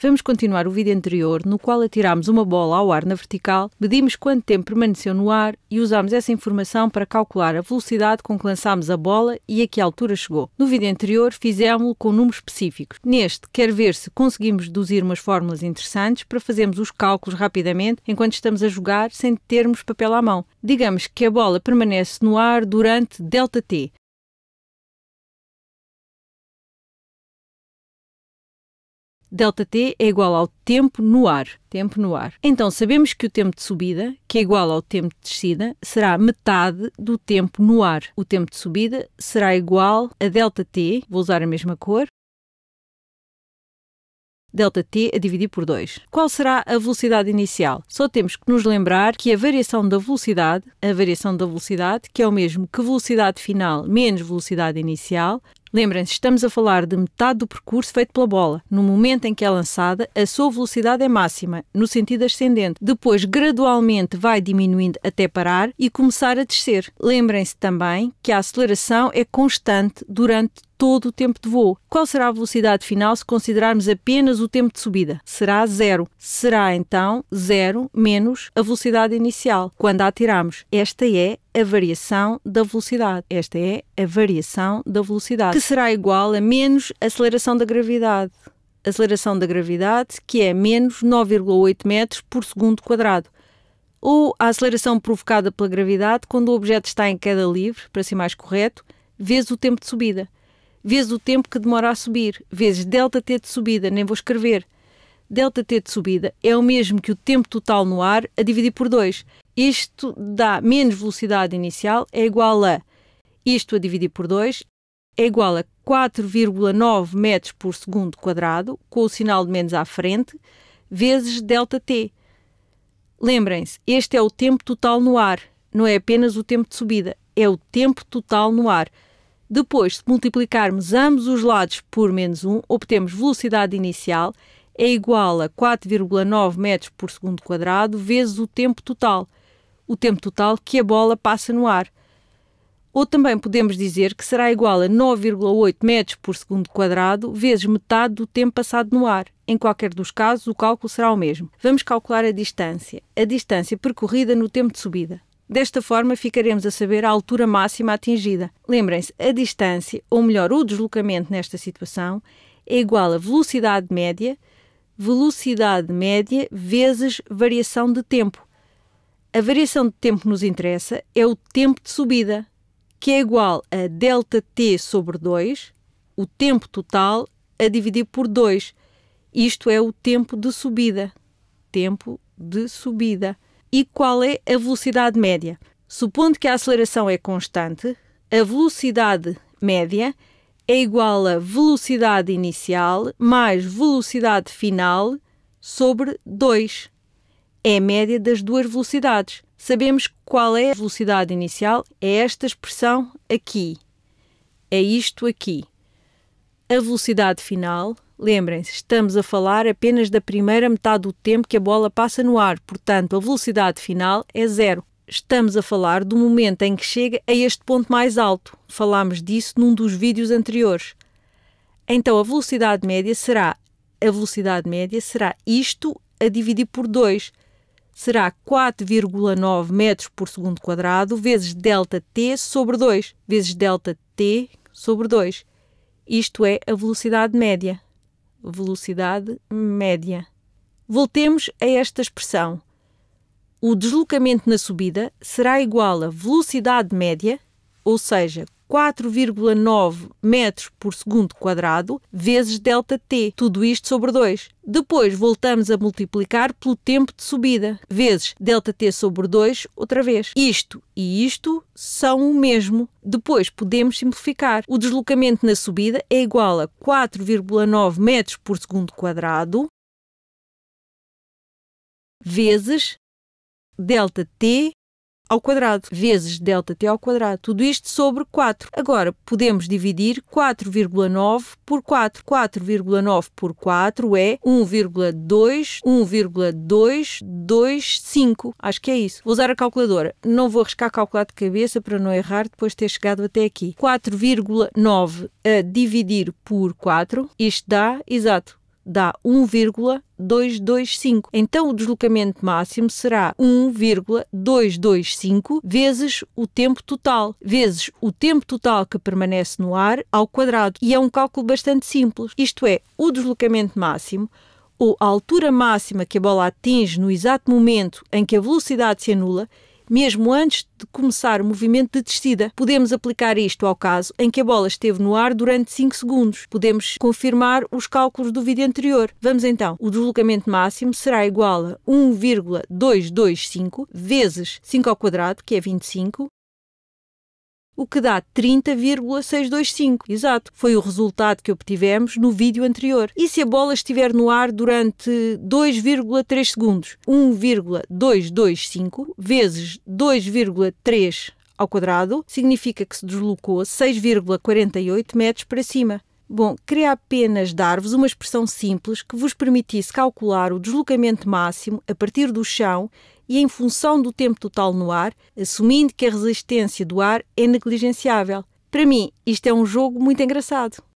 Vamos continuar o vídeo anterior, no qual atirámos uma bola ao ar na vertical, medimos quanto tempo permaneceu no ar e usámos essa informação para calcular a velocidade com que lançámos a bola e a que altura chegou. No vídeo anterior fizemos-lo com números específicos. Neste, quer ver se conseguimos deduzir umas fórmulas interessantes para fazermos os cálculos rapidamente enquanto estamos a jogar sem termos papel à mão. Digamos que a bola permanece no ar durante ΔT, ΔT é igual ao tempo no ar. Tempo no ar. Então sabemos que o tempo de subida, que é igual ao tempo de descida, será metade do tempo no ar. O tempo de subida será igual a ΔT, vou usar a mesma cor, ΔT a dividir por 2. Qual será a velocidade inicial? Só temos que nos lembrar que a variação da velocidade, a variação da velocidade, que é o mesmo que velocidade final menos velocidade inicial, Lembrem-se, estamos a falar de metade do percurso feito pela bola. No momento em que é lançada, a sua velocidade é máxima, no sentido ascendente. Depois, gradualmente, vai diminuindo até parar e começar a descer. Lembrem-se também que a aceleração é constante durante todo o tempo de voo. Qual será a velocidade final se considerarmos apenas o tempo de subida? Será zero. Será então zero menos a velocidade inicial, quando a atiramos. Esta é a variação da velocidade. Esta é a variação da velocidade, que será igual a menos a aceleração da gravidade aceleração da gravidade, que é menos 9,8 metros por segundo quadrado, ou a aceleração provocada pela gravidade quando o objeto está em queda livre, para ser mais correto, vezes o tempo de subida vezes o tempo que demora a subir, vezes delta t de subida, nem vou escrever. Delta t de subida é o mesmo que o tempo total no ar a dividir por 2. Isto dá menos velocidade inicial é igual a isto a dividir por 2 é igual a 4,9 metros por segundo quadrado, com o sinal de menos à frente, vezes delta t. Lembrem-se, este é o tempo total no ar, não é apenas o tempo de subida, é o tempo total no ar. Depois, se multiplicarmos ambos os lados por menos 1, obtemos velocidade inicial é igual a 4,9 metros por segundo quadrado vezes o tempo total, o tempo total que a bola passa no ar. Ou também podemos dizer que será igual a 9,8 metros por segundo quadrado vezes metade do tempo passado no ar. Em qualquer dos casos, o cálculo será o mesmo. Vamos calcular a distância, a distância percorrida no tempo de subida. Desta forma, ficaremos a saber a altura máxima atingida. Lembrem-se, a distância, ou melhor, o deslocamento nesta situação, é igual a velocidade média, velocidade média vezes variação de tempo. A variação de tempo nos interessa é o tempo de subida, que é igual a ΔT sobre 2, o tempo total, a dividir por 2. Isto é o tempo de subida. Tempo de subida e qual é a velocidade média. Supondo que a aceleração é constante, a velocidade média é igual a velocidade inicial mais velocidade final sobre 2. É a média das duas velocidades. Sabemos qual é a velocidade inicial, é esta expressão aqui. É isto aqui. A velocidade final Lembrem-se, estamos a falar apenas da primeira metade do tempo que a bola passa no ar, portanto, a velocidade final é zero. Estamos a falar do momento em que chega a este ponto mais alto. Falámos disso num dos vídeos anteriores. Então, a velocidade média será a velocidade média será isto a dividir por 2. Será 4,9 metros por segundo quadrado vezes delta t sobre 2, vezes delta t sobre 2. Isto é a velocidade média velocidade média. Voltemos a esta expressão. O deslocamento na subida será igual a velocidade média, ou seja, 4,9 metros por segundo quadrado vezes ΔT, tudo isto sobre 2. Depois voltamos a multiplicar pelo tempo de subida, vezes ΔT sobre 2 outra vez. Isto e isto são o mesmo. Depois podemos simplificar. O deslocamento na subida é igual a 4,9 metros por segundo quadrado vezes ΔT ao quadrado, vezes ΔT ao quadrado. Tudo isto sobre 4. Agora, podemos dividir 4,9 por 4. 4,9 por 4 é 1,2, 1,225. Acho que é isso. Vou usar a calculadora. Não vou arriscar calcular de cabeça para não errar depois de ter chegado até aqui. 4,9 a dividir por 4, isto dá, exato, dá 1,225. Então o deslocamento máximo será 1,225 vezes o tempo total, vezes o tempo total que permanece no ar ao quadrado. E é um cálculo bastante simples. Isto é, o deslocamento máximo ou a altura máxima que a bola atinge no exato momento em que a velocidade se anula mesmo antes de começar o movimento de descida. Podemos aplicar isto ao caso em que a bola esteve no ar durante 5 segundos. Podemos confirmar os cálculos do vídeo anterior. Vamos então, o deslocamento máximo será igual a 1,225 vezes 5 ao quadrado, que é 25, o que dá 30,625. Exato. Foi o resultado que obtivemos no vídeo anterior. E se a bola estiver no ar durante 2,3 segundos? 1,225 vezes 2,3 ao quadrado significa que se deslocou 6,48 metros para cima. Bom, queria apenas dar-vos uma expressão simples que vos permitisse calcular o deslocamento máximo a partir do chão e em função do tempo total no ar, assumindo que a resistência do ar é negligenciável. Para mim, isto é um jogo muito engraçado.